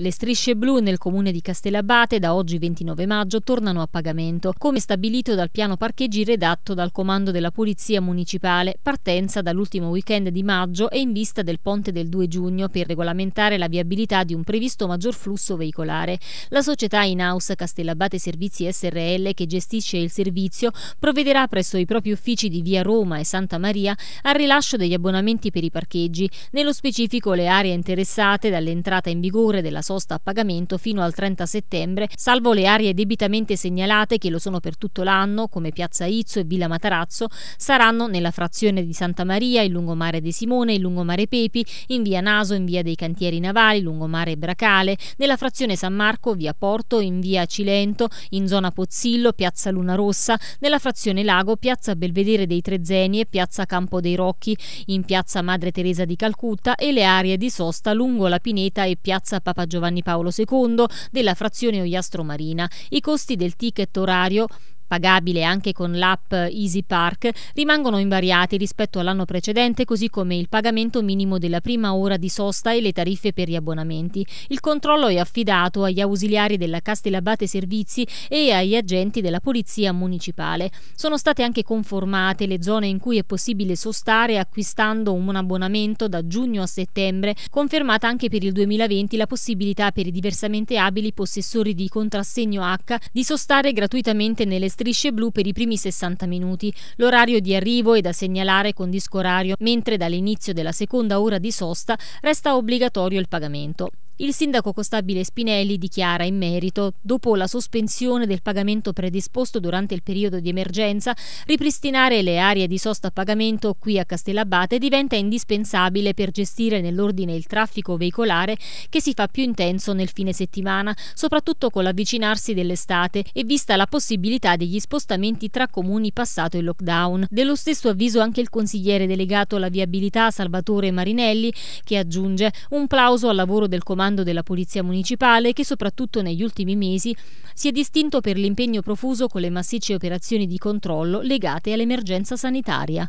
Le strisce blu nel comune di Castellabate da oggi 29 maggio tornano a pagamento, come stabilito dal piano parcheggi redatto dal comando della Polizia Municipale, partenza dall'ultimo weekend di maggio e in vista del ponte del 2 giugno per regolamentare la viabilità di un previsto maggior flusso veicolare. La società in-house Castellabate Servizi SRL, che gestisce il servizio, provvederà presso i propri uffici di Via Roma e Santa Maria al rilascio degli abbonamenti per i parcheggi, nello specifico le aree interessate dall'entrata in vigore della società sosta a pagamento fino al 30 settembre, salvo le aree debitamente segnalate che lo sono per tutto l'anno, come Piazza Izzo e Villa Matarazzo, saranno nella frazione di Santa Maria, il lungomare De Simone, il lungomare Pepi, in via Naso, in via dei Cantieri Navali, lungomare Bracale, nella frazione San Marco, via Porto, in via Cilento, in zona Pozzillo, piazza Luna Rossa, nella frazione Lago, piazza Belvedere dei Trezzeni e piazza Campo dei Rocchi, in piazza Madre Teresa di Calcutta e le aree di sosta lungo la Pineta e piazza Papa Giovanni Paolo II della frazione Oiastro Marina. I costi del ticket orario pagabile anche con l'app Easy Park, rimangono invariati rispetto all'anno precedente, così come il pagamento minimo della prima ora di sosta e le tariffe per gli abbonamenti. Il controllo è affidato agli ausiliari della Castellabate Servizi e agli agenti della Polizia Municipale. Sono state anche conformate le zone in cui è possibile sostare acquistando un abbonamento da giugno a settembre, confermata anche per il 2020 la possibilità per i diversamente abili possessori di contrassegno H di sostare gratuitamente nelle strade strisce blu per i primi 60 minuti, l'orario di arrivo è da segnalare con disco orario, mentre dall'inizio della seconda ora di sosta resta obbligatorio il pagamento. Il sindaco Costabile Spinelli dichiara in merito, dopo la sospensione del pagamento predisposto durante il periodo di emergenza, ripristinare le aree di sosta a pagamento qui a Castellabate diventa indispensabile per gestire nell'ordine il traffico veicolare che si fa più intenso nel fine settimana, soprattutto con l'avvicinarsi dell'estate e vista la possibilità degli spostamenti tra comuni passato il lockdown. Dello stesso avviso anche il consigliere delegato alla viabilità Salvatore Marinelli che aggiunge un plauso al lavoro del comando comando della Polizia Municipale che soprattutto negli ultimi mesi si è distinto per l'impegno profuso con le massicce operazioni di controllo legate all'emergenza sanitaria.